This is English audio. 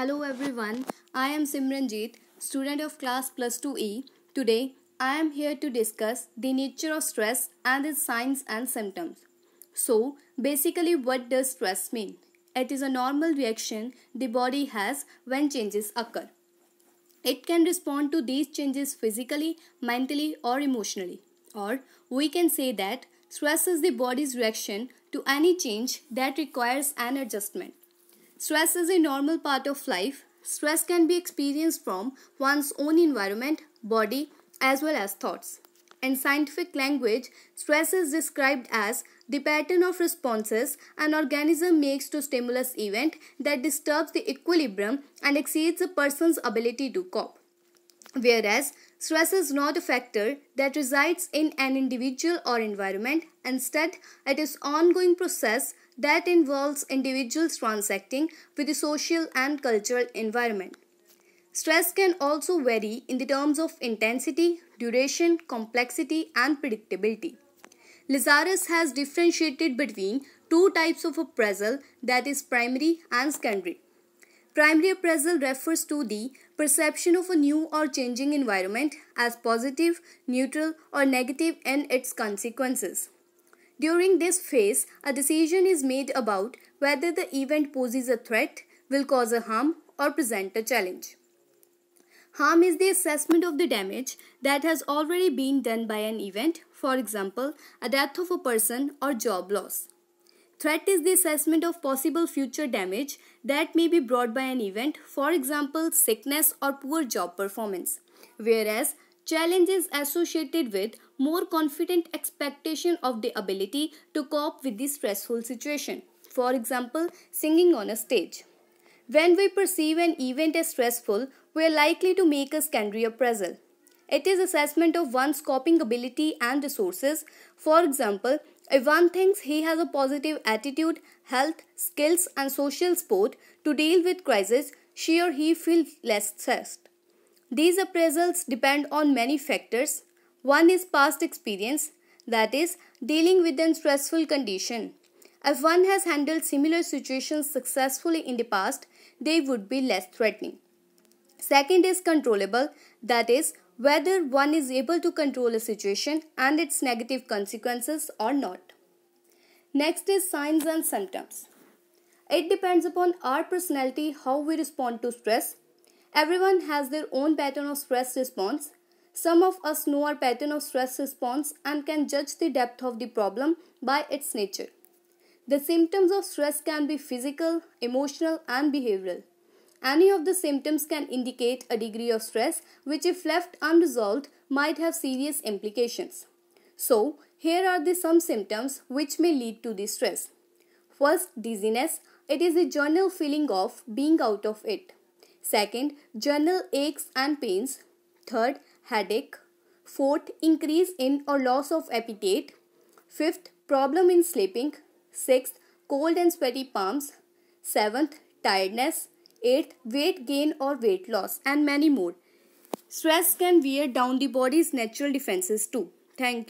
Hello everyone, I am Simranjit, student of class plus 2E. Today, I am here to discuss the nature of stress and its signs and symptoms. So, basically what does stress mean? It is a normal reaction the body has when changes occur. It can respond to these changes physically, mentally or emotionally. Or we can say that stress is the body's reaction to any change that requires an adjustment. Stress is a normal part of life. Stress can be experienced from one's own environment, body, as well as thoughts. In scientific language, stress is described as the pattern of responses an organism makes to stimulus event that disturbs the equilibrium and exceeds a person's ability to cope. Whereas stress is not a factor that resides in an individual or environment, instead, it is ongoing process that involves individuals transacting with the social and cultural environment. Stress can also vary in the terms of intensity, duration, complexity, and predictability. Lazarus has differentiated between two types of appraisal that is primary and secondary. Primary appraisal refers to the perception of a new or changing environment as positive, neutral, or negative and its consequences. During this phase, a decision is made about whether the event poses a threat, will cause a harm, or present a challenge. Harm is the assessment of the damage that has already been done by an event, for example, a death of a person or job loss. Threat is the assessment of possible future damage that may be brought by an event, for example, sickness or poor job performance. Whereas, challenge is associated with more confident expectation of the ability to cope with the stressful situation. For example, singing on a stage. When we perceive an event as stressful, we are likely to make a secondary appraisal. It is assessment of one's coping ability and resources. For example, if one thinks he has a positive attitude, health, skills, and social support to deal with crisis, she or he feels less stressed. These appraisals depend on many factors. One is past experience, that is, dealing with an stressful condition. If one has handled similar situations successfully in the past, they would be less threatening. Second is controllable, that is, whether one is able to control a situation and its negative consequences or not. Next is signs and symptoms. It depends upon our personality how we respond to stress. Everyone has their own pattern of stress response. Some of us know our pattern of stress response and can judge the depth of the problem by its nature. The symptoms of stress can be physical, emotional, and behavioral. Any of the symptoms can indicate a degree of stress which if left unresolved might have serious implications. So, here are the some symptoms which may lead to the stress. First, dizziness. It is a general feeling of being out of it. Second, general aches and pains. Third, headache. Fourth, increase in or loss of appetite. Fifth, problem in sleeping. Sixth, cold and sweaty palms. Seventh, tiredness. 8. Weight gain or weight loss and many more. Stress can wear down the body's natural defenses too. Thank you.